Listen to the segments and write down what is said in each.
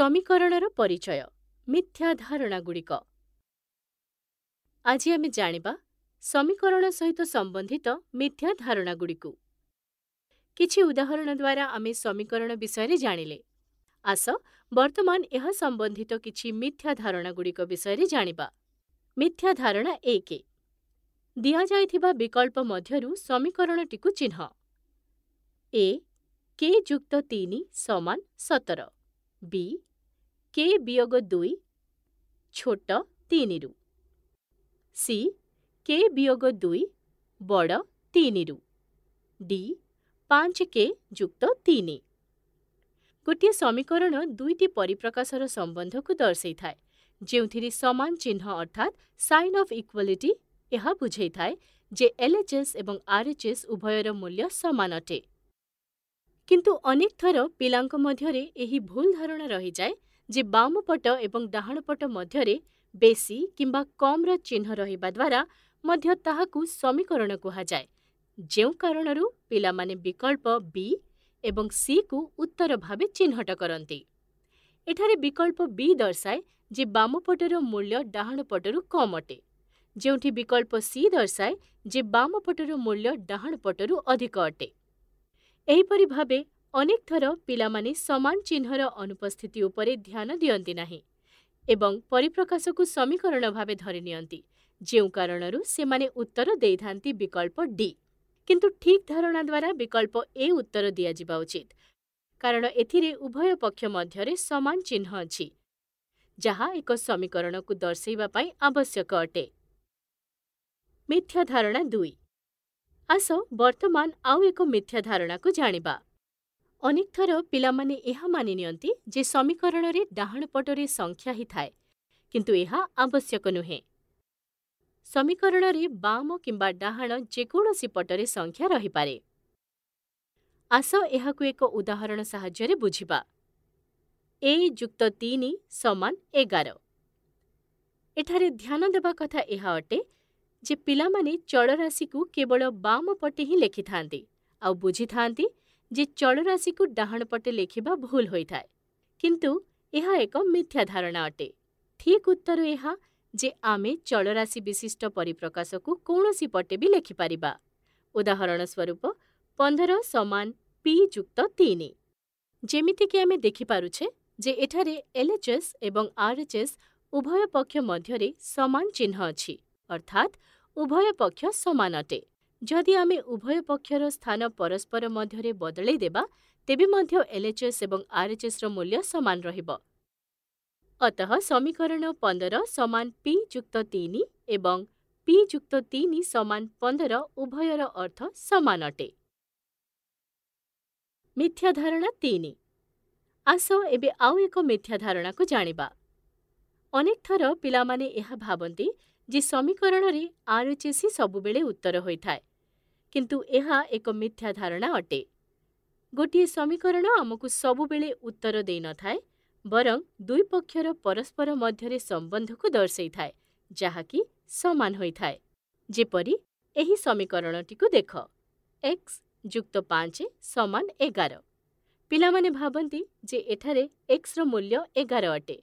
ସମୀକରଣର ପରିଚୟ ମିଥ୍ୟା ମିଥ୍ୟାଧାରଣାଗୁଡ଼ିକ ଆଜି ଆମେ ଜାଣିବା ସମୀକରଣ ସହିତ ସମ୍ବନ୍ଧିତ ମିଥ୍ୟା ମିଥ୍ୟାଧାରଣାଗୁଡ଼ିକୁ। କିଛି ଉଦାହରଣ ଦ୍ୱାରା ଆମେ ସମୀକରଣ ବିଷୟରେ ଜାଣିଲେ। ଆସ ବର୍ତ୍ତମାନ ଏହା ସମ୍ବନ୍ଧିତ କିଛି ମିଥ୍ୟା ମିଥ୍ୟାଧାରଣାଗୁଡ଼ିକ ବିଷୟରେ ଜାଣିବା। ମିଥ୍ୟା ଧାରଣା ଏକ ଦିଆଯାଇଥିବା ବିକଳ୍ପ ମଧ୍ୟରୁ ସମୀକରଣଟିକୁ ଚିହ୍ନ। ଏ କେ ଯୁକ୍ତ ତିନି ସମାନ ସତର ବି କେ ବିୟୋଗ ଦୁଇ ଛୋଟ ତିନିରୁ ସି କେ ବିୟୋଗ ଦୁଇ ବଡ଼ ତିନିରୁ ଡି ପାଞ୍ଚ କେ ଯୁକ୍ତ ତିନି ଗୋଟିଏ ସମୀକରଣ ଦୁଇଟି ପରିପ୍ରକାଶର ସମ୍ବନ୍ଧକୁ ଦର୍ଶେଇଥାଏ ଯେଉଁଥିରେ ସମାନ ଚିହ୍ନ ଅର୍ଥାତ୍ ସାଇନ୍ ଅଫ୍ ଇକ୍ୱାଲିଟି ଏହା ବୁଝେଇଥାଏ ଯେ ଏଲ୍ଏଚ୍ଏସ୍ ଏବଂ ଆର୍ଏଚ୍ଏସ୍ ଉଭୟର ମୂଲ୍ୟ ସମାନ ଅଟେ କିନ୍ତୁ ଅନେକ ଥର ପିଲାଙ୍କ ମଧ୍ୟରେ ଏହି ଭୁଲ ଧାରଣା ରହିଯାଏ ଯେ ବାମ ପଟ ଏବଂ ଡାହାଣ ପଟ ମଧ୍ୟରେ ବେଶୀ କିମ୍ବା କମ୍ର ଚିହ୍ନ ରହିବା ଦ୍ୱାରା ମଧ୍ୟ ତାହାକୁ ସମୀକରଣ କୁହାଯାଏ ଯେଉଁ କାରଣରୁ ପିଲାମାନେ ବିକଳ୍ପ ବି ଏବଂ ସିକୁ ଉତ୍ତର ଭାବେ ଚିହ୍ନଟ କରନ୍ତି ଏଠାରେ ବିକଳ୍ପ ବି ଦର୍ଶାଏ ଯେ ବାମ ପଟର ମୂଲ୍ୟ ଡାହାଣ ପଟରୁ କମ୍ ଅଟେ ଯେଉଁଠି ବିକଳ୍ପ ସି ଦର୍ଶାଏ ଯେ ବାମ ପଟର ମୂଲ୍ୟ ଡାହାଣ ପଟରୁ ଅଧିକ ଅଟେ ଏହିପରି ଭାବେ ଅନେକ ଥର ପିଲାମାନେ ସମାନ ଚିହ୍ନର ଅନୁପସ୍ଥିତି ଉପରେ ଧ୍ୟାନ ଦିଅନ୍ତି ନାହିଁ ଏବଂ ପରିପ୍ରକାଶକୁ ସମୀକରଣ ଭାବେ ଧରିନିଅନ୍ତି ଯେଉଁ କାରଣରୁ ସେମାନେ ଉତ୍ତର ଦେଇଥାନ୍ତି ବିକଳ୍ପ ଡି କିନ୍ତୁ ଠିକ୍ ଧାରଣା ଦ୍ୱାରା ବିକଳ୍ପ ଏ ଉତ୍ତର ଦିଆଯିବା ଉଚିତ କାରଣ ଏଥିରେ ଉଭୟ ପକ୍ଷ ମଧ୍ୟରେ ସମାନ ଚିହ୍ନ ଅଛି ଯାହା ଏକ ସମୀକରଣକୁ ଦର୍ଶାଇବା ପାଇଁ ଆବଶ୍ୟକ ଅଟେ ମିଥ୍ୟା ଧାରଣା ଦୁଇ ଆସ ବର୍ତ୍ତମାନ ଆଉ ଏକ ମିଥ୍ୟା ଧାରଣାକୁ ଜାଣିବା ଅନେକ ଥର ପିଲାମାନେ ଏହା ମାନି ନିଅନ୍ତି ଯେ ସମୀକରଣରେ ଡାହାଣ ପଟରେ ସଂଖ୍ୟା ହିଁ ଥାଏ କିନ୍ତୁ ଏହା ଆବଶ୍ୟକ ନୁହେଁ ସମୀକରଣରେ ବାମ କିମ୍ବା ଡାହାଣ ଯେକୌଣସି ପଟରେ ସଂଖ୍ୟା ରହିପାରେ ଆସ ଏହାକୁ ଏକ ଉଦାହରଣ ସାହାଯ୍ୟରେ ବୁଝିବା ଏ ଯୁକ୍ତ ତିନି ସମାନ ଏଗାର ଏଠାରେ ଧ୍ୟାନ ଦେବା କଥା ଏହା ଅଟେ ଯେ ପିଲାମାନେ ଚଳରାଶିକୁ କେବଳ ବାମ ପଟେ ହିଁ ଲେଖିଥାନ୍ତି ଆଉ ବୁଝିଥାନ୍ତି ଯେ ଚଳରାଶିକୁ ଡାହାଣ ପଟେ ଲେଖିବା ଭୁଲ ହୋଇଥାଏ କିନ୍ତୁ ଏହା ଏକ ମିଥ୍ୟା ଧାରଣା ଅଟେ ଠିକ୍ ଉତ୍ତର ଏହା ଯେ ଆମେ ଚଳରାଶି ବିଶିଷ୍ଟ ପରିପ୍ରକାଶକୁ କୌଣସି ପଟେ ବି ଲେଖିପାରିବା ଉଦାହରଣ ସ୍ୱରୂପ ପନ୍ଦର ସମାନ ପି ଯୁକ୍ତ ତିନି ଯେମିତିକି ଆମେ ଦେଖିପାରୁଛେ ଯେ ଏଠାରେ ଏଲ୍ଏଚ୍ଏସ୍ ଏବଂ ଆର୍ଏଚ୍ଏସ୍ ଉଭୟ ପକ୍ଷ ମଧ୍ୟରେ ସମାନ ଚିହ୍ନ ଅଛି ଅର୍ଥାତ୍ ଉଭୟ ପକ୍ଷ ସମାନ ଅଟେ ଯଦି ଆମେ ଉଭୟ ପକ୍ଷର ସ୍ଥାନ ପରସ୍ପର ମଧ୍ୟରେ ବଦଳେଇ ଦେବା ତେବେ ମଧ୍ୟ ଏଲ୍ଏଚ୍ଏସ୍ ଏବଂ ଆର୍ଏଚ୍ଏସ୍ର ମୂଲ୍ୟ ସମାନ ରହିବ ଅତଃ ସମୀକରଣ ପନ୍ଦର ସମାନ ପି ଯୁକ୍ତ ତିନି ଏବଂ ପି ଯୁକ୍ତ ତିନି ସମାନ ପନ୍ଦର ଉଭୟର ଅର୍ଥ ସମାନ ଅଟେ ମିଥ୍ୟା ଧାରଣା ତିନି ଆସ ଏବେ ଆଉ ଏକ ମିଥ୍ୟା ଧାରଣାକୁ ଜାଣିବା ଅନେକ ଥର ପିଲାମାନେ ଏହା ଭାବନ୍ତି ଯେ ସମୀକରଣରେ ଆର୍ଏଚ୍ଏସ୍ ହିଁ ସବୁବେଳେ ଉତ୍ତର ହୋଇଥାଏ କିନ୍ତୁ ଏହା ଏକ ମିଥ୍ୟା ଧାରଣା ଅଟେ ଗୋଟିଏ ସମୀକରଣ ଆମକୁ ସବୁବେଳେ ଉତ୍ତର ଦେଇନଥାଏ ବରଂ ଦୁଇ ପକ୍ଷର ପରସ୍ପର ମଧ୍ୟରେ ସମ୍ବନ୍ଧକୁ ଦର୍ଶାଇଥାଏ ଯାହାକି ସମାନ ହୋଇଥାଏ ଯେପରି ଏହି ସମୀକରଣଟିକୁ ଦେଖ ଏକ୍ସ ଯୁକ୍ତ ପାଞ୍ଚ ସମାନ ଏଗାର ପିଲାମାନେ ଭାବନ୍ତି ଯେ ଏଠାରେ ଏକ୍ସର ମୂଲ୍ୟ ଏଗାର ଅଟେ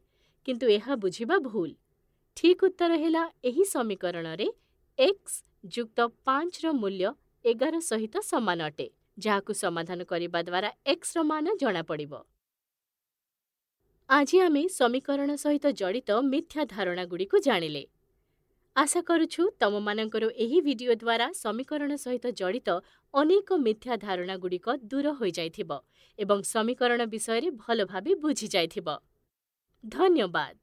କିନ୍ତୁ ଏହା ବୁଝିବା ଭୁଲ ଠିକ୍ ଉତ୍ତର ହେଲା ଏହି ସମୀକରଣରେ ଏକ୍ସ ଯୁକ୍ତ ପାଞ୍ଚର ମୂଲ୍ୟ ଏଗାର ସହିତ ସମାନ ଅଟେ ଯାହାକୁ ସମାଧାନ କରିବା ଦ୍ୱାରା ଏକ୍ସର ମାନ ଜଣାପଡ଼ିବ ଆଜି ଆମେ ସମୀକରଣ ସହିତ ଜଡ଼ିତ ମିଥ୍ୟା ଧାରଣାଗୁଡ଼ିକୁ ଜାଣିଲେ ଆଶା କରୁଛୁ ତମମାନଙ୍କର ଏହି ଭିଡ଼ିଓ ଦ୍ୱାରା ସମୀକରଣ ସହିତ ଜଡ଼ିତ ଅନେକ ମିଥ୍ୟା ଧାରଣାଗୁଡ଼ିକ ଦୂର ହୋଇଯାଇଥିବ ଏବଂ ସମୀକରଣ ବିଷୟରେ ଭଲ ଭାବେ ବୁଝିଯାଇଥିବ ଧନ୍ୟବାଦ